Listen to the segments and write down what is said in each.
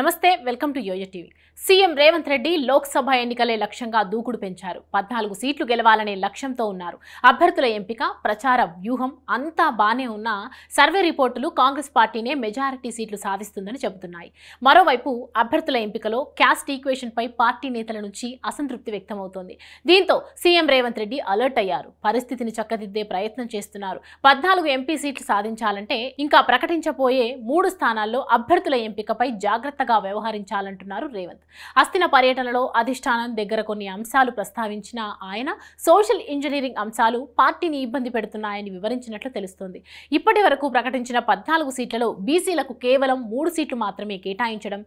నమస్తే welcome to యోజ TV CM Revanth Reddy Lok Sabha ఎన్నికలే లక్ష్యంగా దూకుడు పెంచారు పద్నాలుగు సీట్లు గెలవాలనే లక్ష్యంతో ఉన్నారు అభ్యర్థుల ఎంపిక ప్రచార వ్యూహం అంతా బానే ఉన్నా సర్వే రిపోర్టులు కాంగ్రెస్ పార్టీనే మెజారిటీ సీట్లు సాధిస్తుందని చెబుతున్నాయి మరోవైపు అభ్యర్థుల ఎంపికలో క్యాస్ట్ ఈక్వేషన్పై పార్టీ నేతల నుంచి అసంతృప్తి వ్యక్తమవుతోంది దీంతో సీఎం రేవంత్ రెడ్డి అలర్ట్ అయ్యారు పరిస్థితిని చక్కదిద్దే ప్రయత్నం చేస్తున్నారు పద్నాలుగు ఎంపీ సీట్లు సాధించాలంటే ఇంకా ప్రకటించబోయే మూడు స్థానాల్లో అభ్యర్థుల ఎంపికపై జాగ్రత్తగా పెద్దగా వ్యవహరించాలంటున్నారు రేవంత్ అస్థిన పర్యటనలో అధిష్టానం దగ్గర కొన్ని అంశాలు ప్రస్తావించిన ఆయన సోషల్ ఇంజనీరింగ్ అంశాలు పార్టీని ఇబ్బంది పెడుతున్నాయని వివరించినట్లు తెలుస్తోంది ఇప్పటి ప్రకటించిన పద్నాలుగు సీట్లలో బీసీలకు కేవలం మూడు సీట్లు మాత్రమే కేటాయించడం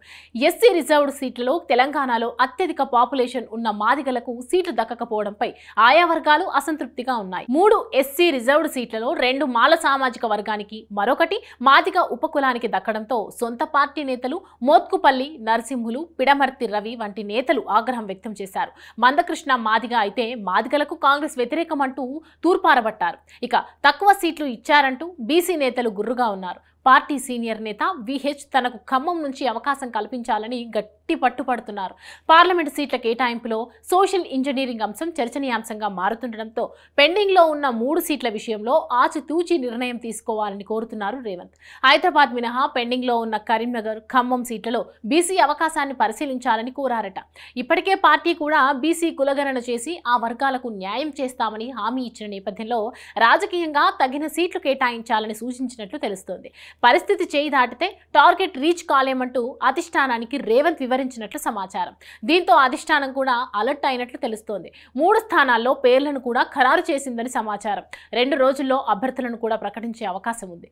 ఎస్సీ రిజర్వ్డ్ సీట్లలో తెలంగాణలో అత్యధిక పాపులేషన్ ఉన్న మాదిగలకు సీట్లు దక్కకపోవడంపై ఆయా వర్గాలు అసంతృప్తిగా ఉన్నాయి మూడు ఎస్సీ రిజర్వ్డ్ సీట్లలో రెండు మాల సామాజిక వర్గానికి మరొకటి మాదిగ ఉపకులానికి దక్కడంతో సొంత పార్టీ నేతలు మొత్తం మోత్కుపల్లి నరసింహులు పిడమర్తి రవి వంటి నేతలు ఆగ్రహం వ్యక్తం చేశారు మందకృష్ణ మాదిగ అయితే మాదిగలకు కాంగ్రెస్ వ్యతిరేకమంటూ తూర్పారబట్టారు ఇక తక్కువ సీట్లు ఇచ్చారంటూ బీసీ నేతలు గుర్రుగా ఉన్నారు పార్టీ సీనియర్ నేత విహెచ్ తనకు ఖమ్మం నుంచి అవకాశం కల్పించాలని గట్టి పట్టుపడుతున్నారు పార్లమెంట్ సీట్ల కేటాయింపులో సోషల్ ఇంజనీరింగ్ అంశం చర్చనీయాంశంగా మారుతుండటంతో పెండింగ్లో ఉన్న మూడు సీట్ల విషయంలో ఆచితూచి నిర్ణయం తీసుకోవాలని కోరుతున్నారు రేవంత్ హైదరాబాద్ మినహా పెండింగ్లో ఉన్న కరీంనగర్ ఖమ్మం సీట్లలో బీసీ అవకాశాన్ని పరిశీలించాలని కోరారట ఇప్పటికే పార్టీ కూడా బీసీ కులగణన చేసి ఆ వర్గాలకు న్యాయం చేస్తామని హామీ ఇచ్చిన నేపథ్యంలో రాజకీయంగా తగిన సీట్లు కేటాయించాలని సూచించినట్లు తెలుస్తోంది పరిస్థితి చేయి దాటితే టార్గెట్ రీచ్ కాలేమంటూ అధిష్టానానికి రేవంత్ వివరించినట్లు సమాచారం దీంతో అధిష్టానం కూడా అలర్ట్ అయినట్లు తెలుస్తోంది మూడు స్థానాల్లో పేర్లను కూడా ఖరారు చేసిందని సమాచారం రెండు రోజుల్లో అభ్యర్థులను కూడా ప్రకటించే అవకాశం ఉంది